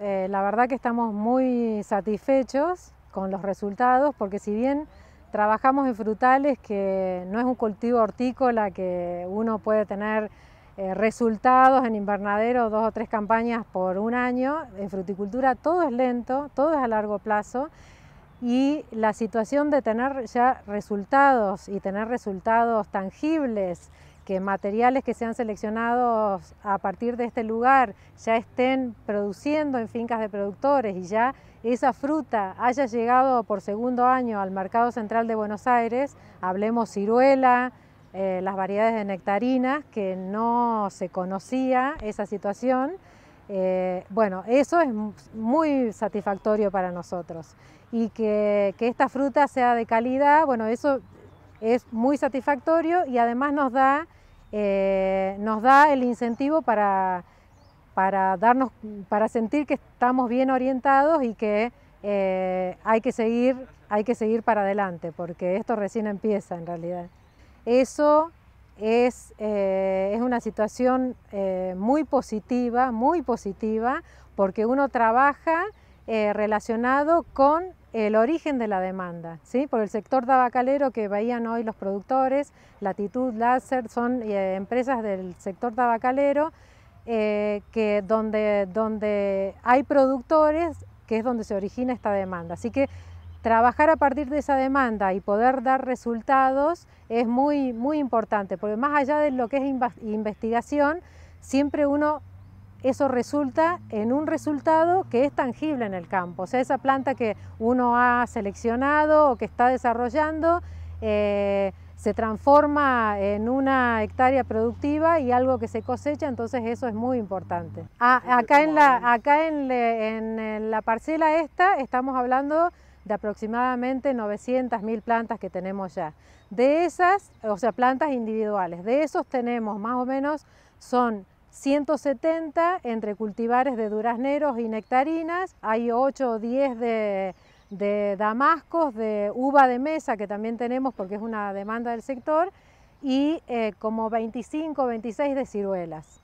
Eh, la verdad que estamos muy satisfechos con los resultados porque si bien trabajamos en frutales que no es un cultivo hortícola que uno puede tener eh, resultados en invernadero, dos o tres campañas por un año, en fruticultura todo es lento, todo es a largo plazo y la situación de tener ya resultados y tener resultados tangibles que materiales que sean seleccionados a partir de este lugar ya estén produciendo en fincas de productores y ya esa fruta haya llegado por segundo año al mercado central de Buenos Aires, hablemos ciruela, eh, las variedades de nectarinas, que no se conocía esa situación, eh, bueno, eso es muy satisfactorio para nosotros. Y que, que esta fruta sea de calidad, bueno, eso es muy satisfactorio y además nos da eh, nos da el incentivo para, para, darnos, para sentir que estamos bien orientados y que eh, hay, que seguir, hay que seguir para adelante, porque esto recién empieza en realidad. Eso es, eh, es una situación muy positiva, muy positiva, porque uno trabaja relacionado con el origen de la demanda, ¿sí? por el sector tabacalero que veían hoy los productores, Latitud, Láser, son eh, empresas del sector tabacalero eh, que donde, donde hay productores que es donde se origina esta demanda. Así que trabajar a partir de esa demanda y poder dar resultados es muy, muy importante, porque más allá de lo que es investigación, siempre uno eso resulta en un resultado que es tangible en el campo. O sea, esa planta que uno ha seleccionado o que está desarrollando eh, se transforma en una hectárea productiva y algo que se cosecha, entonces eso es muy importante. Ah, acá en la, en la parcela esta estamos hablando de aproximadamente 900.000 plantas que tenemos ya. De esas, o sea, plantas individuales, de esos tenemos más o menos, son 170 entre cultivares de durazneros y nectarinas, hay 8 o 10 de, damascos, de uva de mesa que también tenemos porque es una demanda del sector y eh, como 25 o 26 de ciruelas.